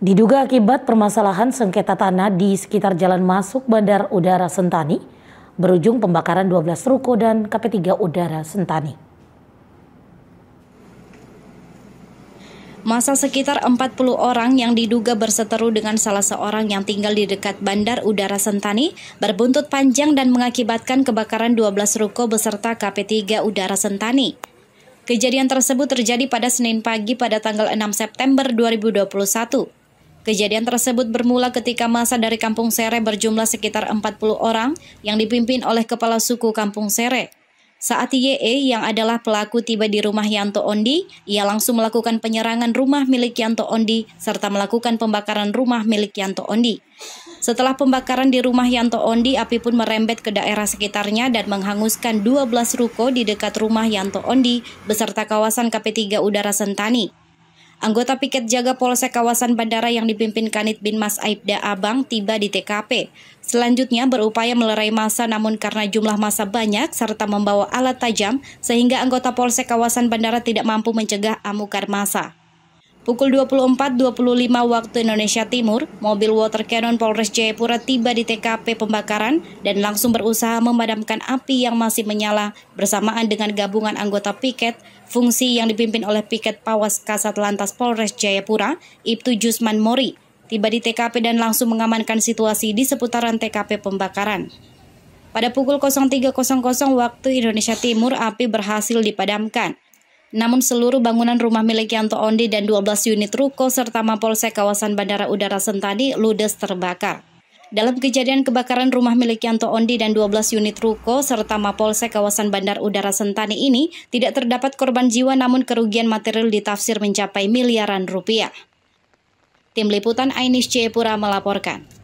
Diduga akibat permasalahan sengketa tanah di sekitar jalan masuk Bandar Udara Sentani, berujung pembakaran 12 ruko dan KP3 Udara Sentani. Masa sekitar 40 orang yang diduga berseteru dengan salah seorang yang tinggal di dekat Bandar Udara Sentani berbuntut panjang dan mengakibatkan kebakaran 12 ruko beserta KP3 Udara Sentani. Kejadian tersebut terjadi pada Senin pagi pada tanggal 6 September 2021. Kejadian tersebut bermula ketika masa dari Kampung Sere berjumlah sekitar 40 orang yang dipimpin oleh kepala suku Kampung Sere. Saat YE yang adalah pelaku tiba di rumah Yanto Ondi, ia langsung melakukan penyerangan rumah milik Yanto Ondi serta melakukan pembakaran rumah milik Yanto Ondi. Setelah pembakaran di rumah Yanto Ondi, api pun merembet ke daerah sekitarnya dan menghanguskan 12 ruko di dekat rumah Yanto Ondi beserta kawasan KP3 Udara Sentani. Anggota piket jaga Polsek kawasan bandara yang dipimpin Kanit Bin Mas Aibda Abang tiba di TKP. Selanjutnya berupaya melerai masa namun karena jumlah masa banyak serta membawa alat tajam sehingga anggota Polsek kawasan bandara tidak mampu mencegah amukar masa. Pukul 24.25 waktu Indonesia Timur, mobil water cannon Polres Jayapura tiba di TKP pembakaran dan langsung berusaha memadamkan api yang masih menyala bersamaan dengan gabungan anggota piket, fungsi yang dipimpin oleh piket Pawas Kasat Lantas Polres Jayapura, Ibtu Jusman Mori, tiba di TKP dan langsung mengamankan situasi di seputaran TKP pembakaran. Pada pukul 03.00 waktu Indonesia Timur, api berhasil dipadamkan. Namun seluruh bangunan rumah milik Yanto Ondi dan 12 unit ruko serta Mapolsek kawasan Bandara Udara Sentani ludes terbakar. Dalam kejadian kebakaran rumah milik Yanto Ondi dan 12 unit ruko serta Mapolsek kawasan Bandar Udara Sentani ini tidak terdapat korban jiwa namun kerugian material ditafsir mencapai miliaran rupiah. Tim Liputan Ainis Cepura melaporkan.